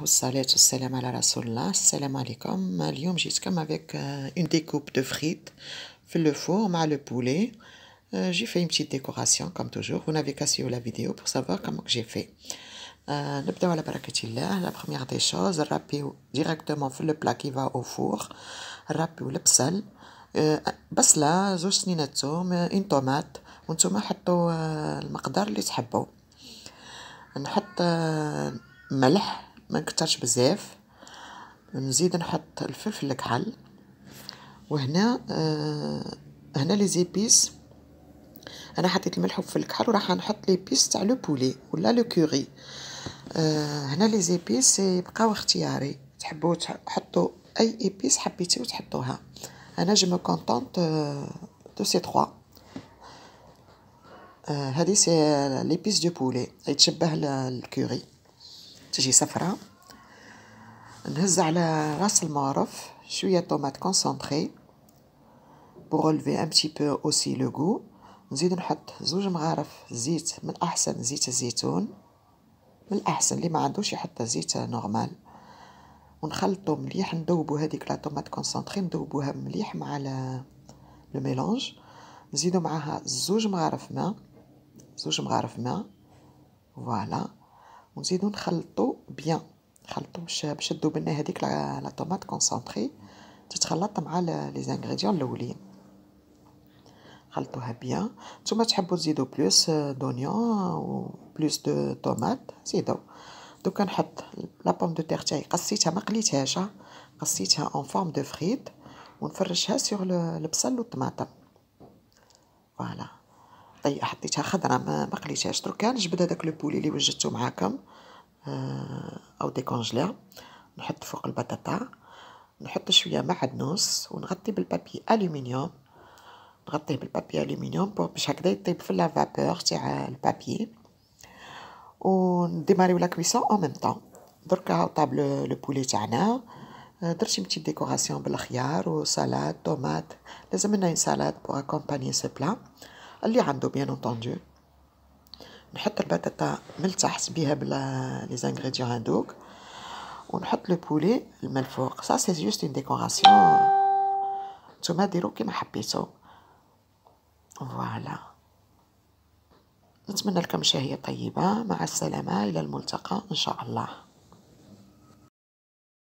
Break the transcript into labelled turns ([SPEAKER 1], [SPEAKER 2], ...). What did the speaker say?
[SPEAKER 1] vous salez, selam alaikoum, lium juste comme avec euh, une découpe de frites, fait le four, met le poulet, euh, j'ai fait une petite décoration comme toujours, vous n'avez qu'à suivre la vidéo pour savoir comment j'ai fait. Donc voilà pour la cuisine là, la première des choses, rappeu directement fait le plat qui va au four, rappeu le sel, euh, bas là, sauce ni une tomate, on tourne, on met le la quantité de pablo, on met du sel ما نكترش بزاف نزيد نحط الفلفل الكحل وهنا آه هنا لي زيبيس انا حطيت الملح والفلفل الكحل وراح نحط لي بيس تاع لو بولي ولا لو كوري آه هنا لي زيبيس يبقاو اختياري تحبوا تحطوا اي ايبيس حبيتي وتحطوها انا جو مو كونطونط دو سي 3 هذه سي آه، ليبيس دو بولي يتشبه للكوري تجي صفرة نهز على راس المعرف شوية طوماط كونسونطري بوغ ام ان بو اوسي لو نزيد نحط زوج مغارف زيت من احسن زيت الزيتون من الاحسن اللي ما عندوش يحط زيت نورمال ونخلطو مليح ندوبو هذيك لا طوماط كونسونطري ندوبوها مليح مع لو ميلونج نزيدو معاها زوج مغارف ماء زوج مغارف ماء فوالا ونزيدو نخلطو بيان نخلطو باش باش بنا هذيك لا طوماط كونسونطري تتخلط مع لي زانغريديون الاولين خلطوها بيان نتوما تحبوا تزيدو بلوس دونيون و بلوس دو طوماط زيدو دوكا نحط لا بوم دو تيغ تاعي قصيتها ما قليتهاش قصيتها اون فورم دو فريت ونفرشها سور البصل والطماطم فوالا طي حطيتها خضراء ما قليتهاش دركا نجبد هذاك لو بولي اللي وجدته معاكم آه، او ديكونجلير نحط فوق البطاطا نحط شويه معدنوس ونغطي بالبابي الومنيوم نغطيه بالبابي الومنيوم باش هكذا يطيب في لافابور تاع البابي ونديماري لا كويسون او ميم طون دركا هاو طابلو لو بولي تاعنا آه، درت شي بتي ديكوراسيون بالخيار وسلطه طوماط لازم لنا سلطه بوغ اكومباني سو بلا اللي عنده بيان اونتوندو نحط البطاطا ملتح بها بلا لي زانغريديون هادوك ونحط لو بولي الماء الفوق سا سي جوست اون ديكوراسيون نتوما ديرو كيما حبيتو فوالا نتمنى لكم شهيه طيبه مع السلامه الى الملتقى ان شاء الله